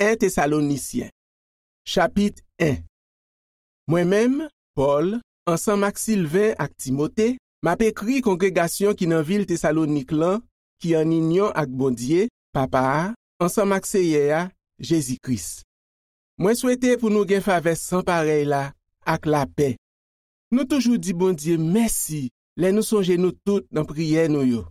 1 Tesalonisien Chapit 1 Mwen menm, Paul, ansan mak Silve ak Timote, map ekri kongregasyon ki nan vil Tesalonik lan, ki aninyon ak Bondye, papa, ansan mak Seyea, Jezikris. Mwen souwete pou nou gen fave san parey la ak la pe. Nou toujou di Bondye, mersi, le nou sonje nou tout nan priye nou yo.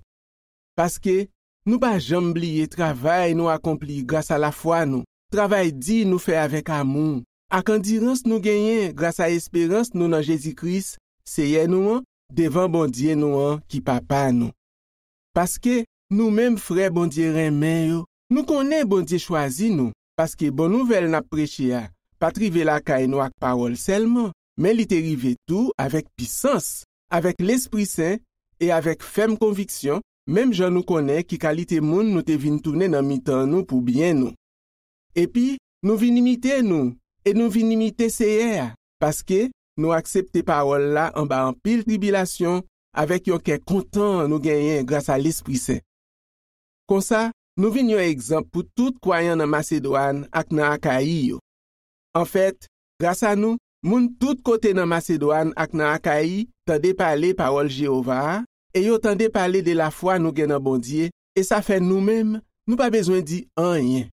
Paske, nou pa jambli ye travay nou akompli grasa la fwa nou. travay di nou fe avek amoun, ak an dirans nou genyen grasa esperans nou nan Jezikris, seye nou an, devan bondye nou an ki papa nou. Paske nou menm fre bondye renmen yo, nou konen bondye chwazi nou, paske bon nou vel nap prechi ya, patrive la kay nou ak parol selman, men li te rive tou avek pisans, avek lespri sen, e avek fem konviksyon, menm jan nou konen ki kalite moun nou te vin tounen nan mitan nou pou bien nou. Epi, nou vin imite nou, e nou vin imite seyer, paske nou aksepte parol la an ba an pil tribilasyon avek yon ke kontan nou genyen grasa l'espri se. Konsa, nou vin yo ekzamp pou tout kwayan nan Macedouan ak nan Akai yo. An fet, grasa nou, moun tout kote nan Macedouan ak nan Akai tande pale parol Jehova, e yo tande pale de la fwa nou gennen bondye, e sa fe nou mem, nou pa bezwen di an yen.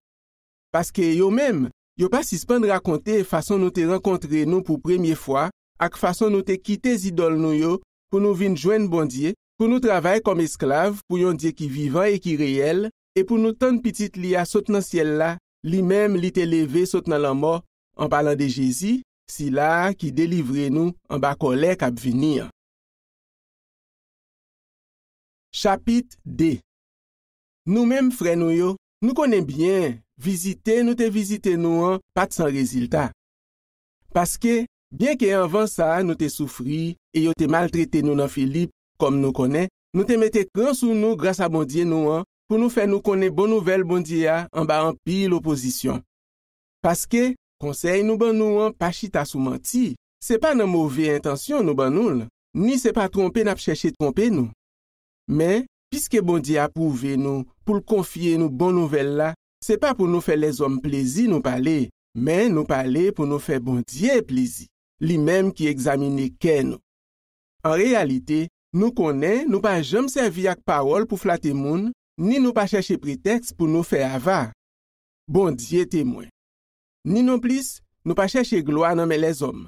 Paske yo mem, yo pa sispan de rakonte fason nou te renkontre nou pou premye fwa ak fason nou te kite zidol nou yo pou nou vin jwen bondye, pou nou travay kom esklave pou yon die ki vivan e ki reyel, e pou nou ton pitit li a sot nan siel la, li mem li te leve sot nan lan mo, an palan de Jezi, si la ki delivre nou an bakolek ap vinir. Chapit D Nou mem fre nou yo, nou konen bien. vizite nou te vizite nou an pat san rezilta. Paske, byen ke anvan sa nou te soufri e yo te maltrete nou nan Filip, kom nou kone, nou te mette kran sou nou grasa bondye nou an pou nou fè nou kone bon nouvel bondye a an ba an pi l'oposisyon. Paske, konsey nou ban nou an pa chita sou manti, se pa nan mouve intansyon nou ban nou l, ni se pa trompe nap chèche trompe nou. Men, piske bondye a pouve nou pou l konfye nou bon nouvel la, Se pa pou nou fe les om plezi nou pale, men nou pale pou nou fe bondye plezi, li menm ki examine ken nou. An realite, nou konen nou pa jom servi ak parol pou flate moun, ni nou pa chèche preteks pou nou fe ava. Bondye temwen. Ni nou plis, nou pa chèche gloa nanme les om.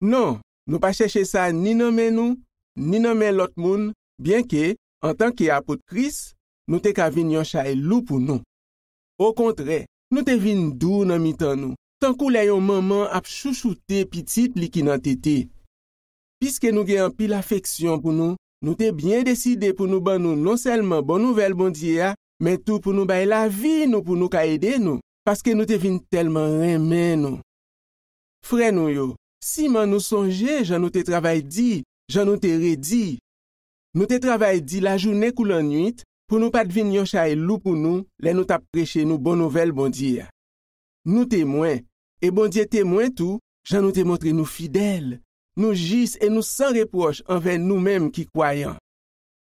Non, nou pa chèche sa ni nanme nou, ni nanme lot moun, bien ke, an tanke apot kris, nou te ka vinyon chay lou pou nou. Ou kontre, nou te vin dou nan mitan nou, tan kou la yon maman ap chouchoute pitit likin an tete. Piske nou gen apil afeksyon pou nou, nou te bien deside pou nou ban nou non selman bon nouvel bondye ya, men tou pou nou bay la vi nou pou nou ka ede nou, paske nou te vin telman remen nou. Fre nou yo, si man nou sonje, jan nou te travay di, jan nou te redi. Nou te travay di la jounen kou lan nuit, pou nou pa dvin yon chay lou pou nou, le nou tap preche nou bon nouvel bondye. Nou temwen, e bondye temwen tou, jan nou temontre nou fidel, nou jis e nou san reproche anven nou menm ki kwayan.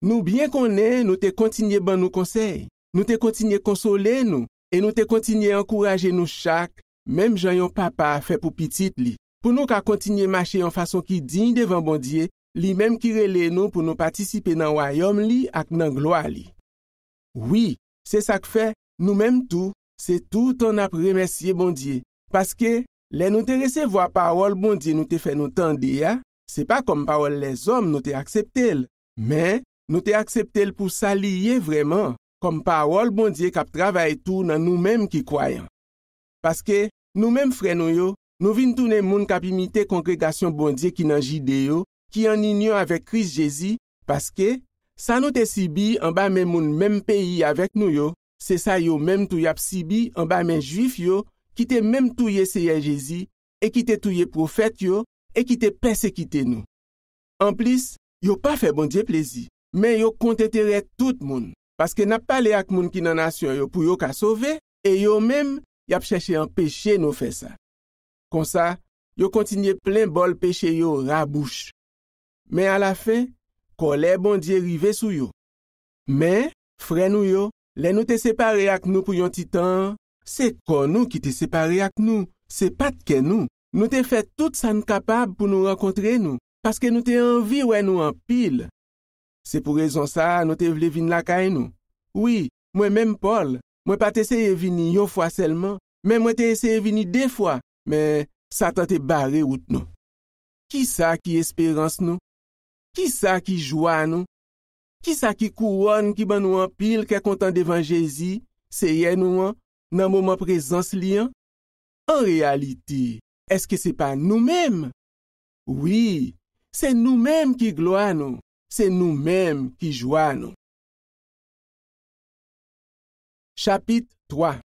Nou bien konen, nou te kontinye ban nou konsey, nou te kontinye konsole nou, e nou te kontinye ankoraje nou chak, menm jan yon papa fe pou pitit li, pou nou ka kontinye mache yon fason ki ding devan bondye, li menm ki rele nou pou nou patisipe nan wayom li ak nan gloa li. Oui, se sak fe nou menm tou, se tou ton ap remesye bondye. Paske, le nou te resevo a parol bondye nou te fe nou tan de ya, se pa kom parol le zom nou te akseptel. Men, nou te akseptel pou sa liye vreman, kom parol bondye kap travay tou nan nou menm ki kwayan. Paske, nou menm fre nou yo, nou vin tou ne moun kap imite kongregasyon bondye ki nan jide yo, ki an inyo avek kriz jezi, paske... Sa nou te sibi an ba men moun menm peyi avek nou yo, se sa yo menm tou yap sibi an ba men jwif yo, ki te menm touye seye Jezi, e ki te touye profet yo, e ki te persekite nou. An plis, yo pa fe bon diye plezi, men yo kontete re tout moun, paske nap pale ak moun ki nan asyon yo pou yo ka sove, e yo menm yap cheshe an peche nou fe sa. Kon sa, yo kontine plen bol peche yo rabouche. Men ala fe, kon le bon diye rive sou yo. Me, fre nou yo, le nou te separe ak nou pou yon titan, se kon nou ki te separe ak nou, se pat ken nou, nou te fet tout san kapab pou nou renkontre nou, paske nou te anvi wè nou an pil. Se pou rezon sa, nou te vle vin la kay nou. Oui, mwen menm pol, mwen pat eseye vini yo fwa selman, men mwen te eseye vini de fwa, me, satan te bare wout nou. Ki sa ki esperans nou? Kisa ki jwa nou? Kisa ki kouwoun ki ban nou an pil ke kontan devan Jezi? Se yen nou an nan mouman prezans li an? An realiti, eske se pa nou menm? Oui, se nou menm ki gloa nou. Se nou menm ki jwa nou. Chapit 3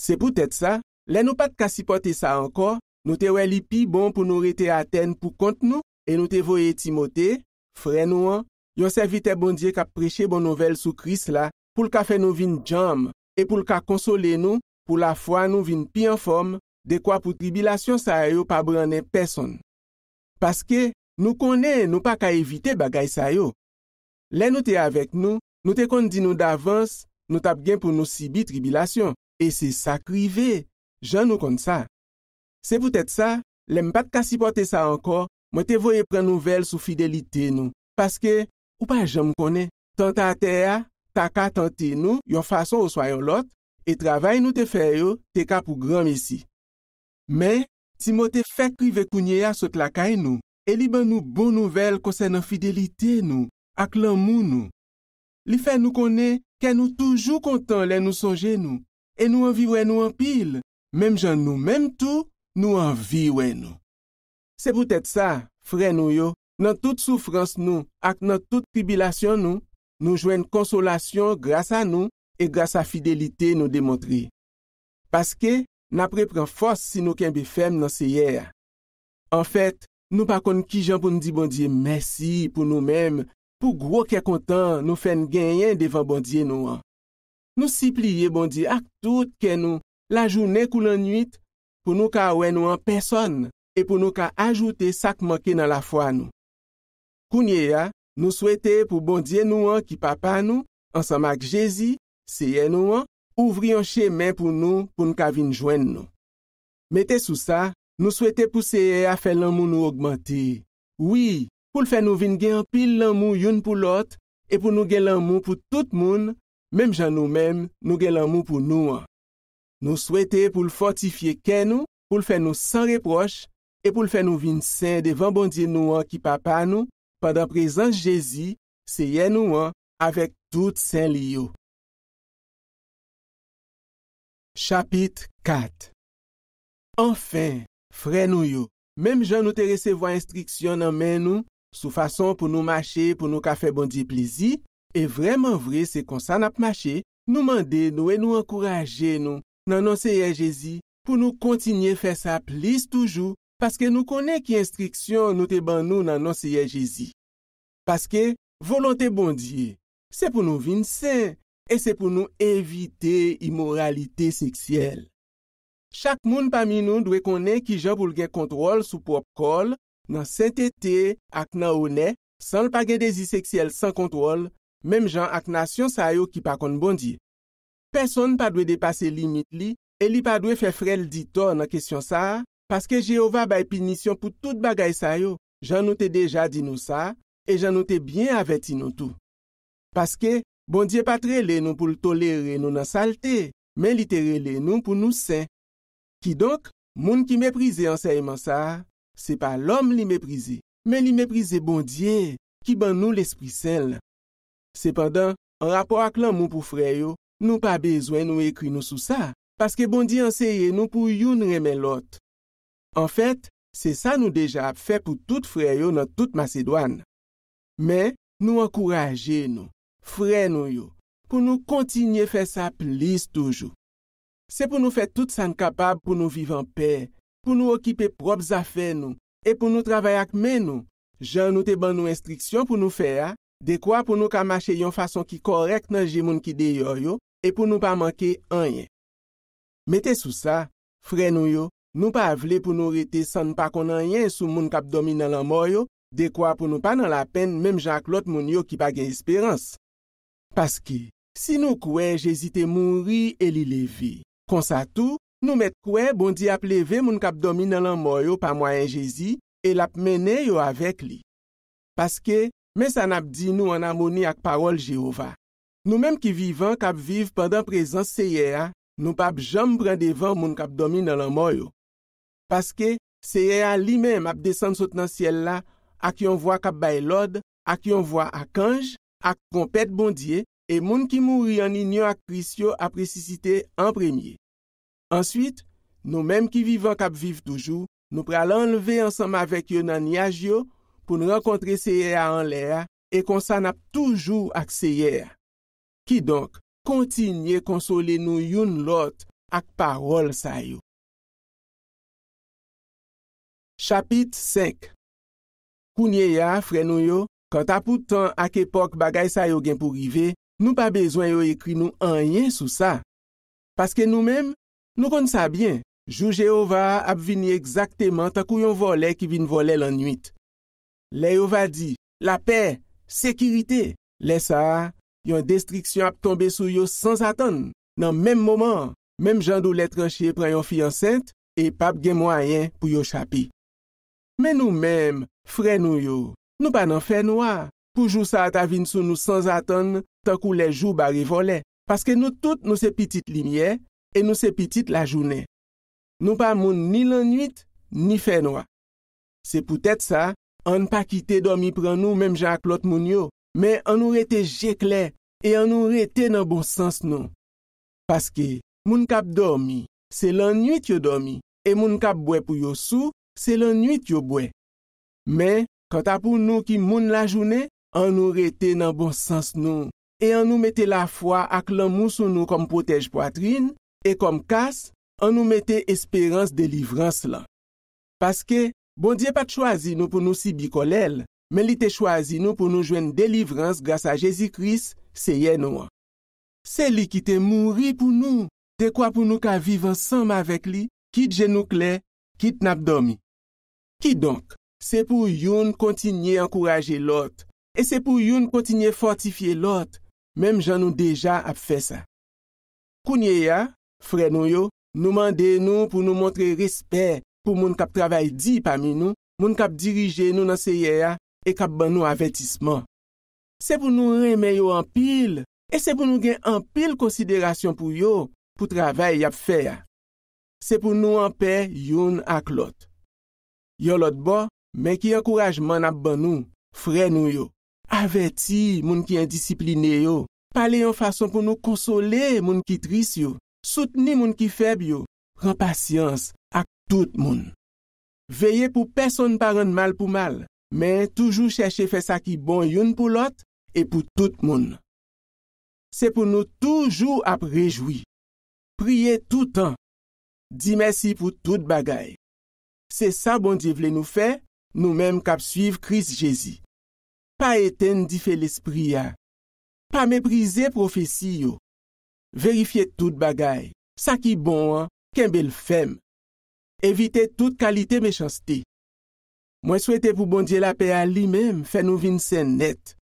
Se poutet sa, le nou pat kasi pote sa ankon, nou te wè li pi bon pou nou rete aten pou kont nou, E nou te voye Timote, fre nou an, yon se vite bondye kap preche bon nouvel sou kris la, pou lka fe nou vin djam, e pou lka konsole nou, pou la fwa nou vin pi an form, dekwa pou tribilasyon sa yo pa brane person. Paske, nou kone, nou pa ka evite bagay sa yo. Le nou te avek nou, nou te kondi nou davans, nou tab gen pou nou sibit tribilasyon, e se sakrive, jan nou konde sa. Se boutet sa, lem pat ka sipote sa ankor, mwen te voye pren nouvel sou fidelite nou, paske, ou pa jem konen, tan tan te ya, ta ka tan te nou, yon fason ou swa yon lot, e travay nou te fe yo, te ka pou gran mesi. Men, si mwen te fe kri ve kounye ya sot lakay nou, e li ban nou bon nouvel konsen an fidelite nou, ak lan moun nou. Li fe nou konen, ken nou toujou kontan lè nou sonje nou, e nou anvi wè nou anpil, menm jan nou menm tou, nou anvi wè nou. Se pou tèt sa, frè nou yo, nan tout soufrans nou ak nan tout kribilasyon nou, nou jwen konsolasyon grasa nou e grasa fidelite nou demontri. Paske, nan prepran fos si nou kenbe fem nan se yer. An fèt, nou pa kon ki jan pou nou di bondye mersi pou nou menm pou gwo ke kontan nou fen genyen devan bondye nou an. Nou si pliye bondye ak tout ken nou la jounen kou lan nuit pou nou ka ouen nou an person. e pou nou ka ajoute sak manke nan la fwa nou. Kounye ya, nou swete pou bondye nou an ki papa nou, ansan mak jezi, seye nou an, ouvri an che men pou nou pou nou ka vin joen nou. Mete sou sa, nou swete pou seye a fe lan moun nou augmenti. Oui, pou l fe nou vin gen an pil lan moun yon pou lot, e pou nou gen lan moun pou tout moun, mem jan nou men, nou gen lan moun pou nou an. Nou swete pou l fortifiye ken nou, pou l fe nou san reproche, E pou l fè nou vin sen, devan bondye nou an ki papa nou, padan prezant Jezi, se ye nou an avèk tout sen li yo. Chapit 4 Enfè, fre nou yo, mèm jan nou te resevwa instriksyon nan men nou, sou fason pou nou mache pou nou ka fè bondye plizi, e vreman vre se konsan ap mache, nou mande nou e nou ankoraje nou, nan non se ye Jezi, pou nou kontinye fè sa pliz toujou, paske nou kone ki instriksyon nou te ban nou nan nan seye jezi. Paske, volante bondye, se pou nou vinse, e se pou nou evite imoralite seksyel. Chak moun pami nou dwe kone ki jan pou lge kontrol sou pop kol, nan sentete ak nan one, san lpa gedezi seksyel san kontrol, menm jan ak nan syon sayo ki pakon bondye. Person pa dwe depase limit li, e li pa dwe fe frel di ton nan kesyon sa, Paske Jehova bay pinisyon pou tout bagay sa yo, jan nou te deja di nou sa, e jan nou te bien aveti nou tou. Paske, bondye patre le nou pou l tolere nou nan salte, men litere le nou pou nou se. Ki donk, moun ki meprize anseye man sa, se pa l om li meprize, men li meprize bondye ki ban nou l espris sel. Sependan, an rapor ak lan moun pou freyo, nou pa bezwen nou ekri nou sou sa, paske bondye anseye nou pou youn remen lot. En fèt, se sa nou deja ap fè pou tout frè yo nan tout Macedwane. Mè, nou akouraje nou, frè nou yo, pou nou kontinye fè sa plis toujou. Se pou nou fè tout san kapab pou nou vivan pè, pou nou okipe prob zafè nou, e pou nou travay ak mè nou, jan nou te ban nou instriksyon pou nou fè ya, de kwa pou nou kamache yon fason ki korek nan jimoun ki deyoy yo, e pou nou pa manke anye. Mète sou sa, frè nou yo, Nou pa avle pou nou rete san pa konan yen sou moun kap domi nan lan moyo, dekwa pou nou pa nan la pen menm jan klot moun yo ki pa gen esperans. Paske, si nou kwen jesite moun ri e li levi, konsa tou, nou met kwen bondi ap leve moun kap domi nan lan moyo pa mwen jesi, e lap mene yo avek li. Paske, men san ap di nou an amoni ak parol Jehova. Nou menm ki vivan kap viv pandan prezans seyea, nou pap jom prendevan moun kap domi nan lan moyo. Paske, seye a li mem ap desen sot nan siel la, ak yon vwa kap bay lode, ak yon vwa ak anj, ak kompet bondye, e moun ki mouri an inyo ak kris yo ap resisite en premye. Answit, nou menm ki vivan kap viv toujou, nou pral anleve ansam avek yon nan yaj yo, pou nou renkontre seye a an lera, e konsan ap toujou ak seye a. Ki donk, kontinye konsole nou yon lot ak parol sayo. Chapit 5 Kounye ya, fre nou yo, kant apoutan ak epok bagay sa yo gen pou rive, nou pa bezwen yo ekri nou an yen sou sa. Paske nou menm, nou kon sa bien, jou Jehova ap vini exakteman tan kou yon vole kivin vole lan nwit. Le yo va di, la pe, sekirite, lesa, yon destriksyon ap tombe sou yo sans atan, nan menm moman, menm jan dou letre chie pre yon fiyan sent, e pap gen mwayen pou yo chapi. Men nou menm, fre nou yo, nou pa nan fè noua, poujou sa atavinsou nou sans atan, tan kou le jou bari vole, paske nou tout nou se pitit linye, e nou se pitit la jounè. Nou pa moun ni lan nuit, ni fè noua. Se pou tèt sa, an pa kite domi pran nou, menm jan klot moun yo, men an ou rete jekle, e an ou rete nan bon sens nou. Paske, moun kap domi, se lan nuit yo domi, e moun kap bwe pou yo sou, Se lan nwit yo bwe. Me, kanta pou nou ki moun la jounen, an nou rete nan bon sens nou, e an nou mette la fwa ak lan moun sou nou kom potej poatrin, e kom kas, an nou mette esperans delivrans lan. Paske, bon diye pat chwazi nou pou nou si bikolel, men li te chwazi nou pou nou jwen delivrans grasa Jezi Kris, se yen ou an. Se li ki te moun ri pou nou, te kwa pou nou ka vive ansam avek li, kit jenou kle, kit nap domi. Ki donk, se pou yon kontinye ankouraje lot, e se pou yon kontinye fortifiye lot, mem jan nou deja ap fe sa. Kounye ya, fre nou yo, nou mande nou pou nou montre respet pou moun kap travay di pamin nou, moun kap dirije nou nan seye ya, e kap ban nou avetisman. Se pou nou reme yo an pil, e se pou nou gen an pil konsiderasyon pou yo, pou travay yap fe ya. Se pou nou anpe yon ak lot. Yo lot bon, men ki ankourajman ap ban nou, fre nou yo. Aveti moun ki indiscipline yo, pale yon fason pou nou konsole moun ki tris yo, soutni moun ki feb yo, rempasyans ak tout moun. Veye pou person pa ren mal pou mal, men toujou chèche fè sa ki bon yon pou lot, e pou tout moun. Se pou nou toujou ap rejoui. Priye tout an. Di mèsi pou tout bagay. Se sa bon diye vle nou fe, nou menm kap suiv kriz Jezi. Pa eten di fe lespri ya. Pa meprize profesi yo. Verifye tout bagay. Sa ki bon an, ken bel fem. Evite tout kalite mechanste. Mwen swete pou bon diye la pe alimem, fe nou vin sen net.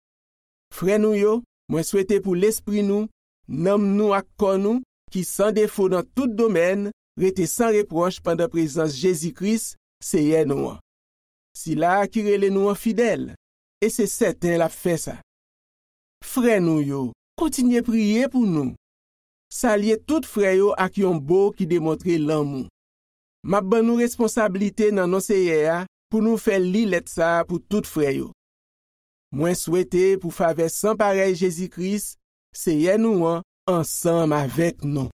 Fren nou yo, mwen swete pou lespri nou, nam nou ak kon nou, ki san defo nan tout domen, rete san reproj pandan prezans Jezi kriz, Seye nou an. Sila akirele nou an fidel. E se seten la fe sa. Fre nou yo. Koutinye priye pou nou. Salye tout fre yo ak yon bo ki demotre lan mou. Mab ban nou responsablite nan nou seye ya. Pou nou fe li let sa pou tout fre yo. Mwen swete pou fave san parel Jezi Kris. Seye nou an. Ansam avek nou.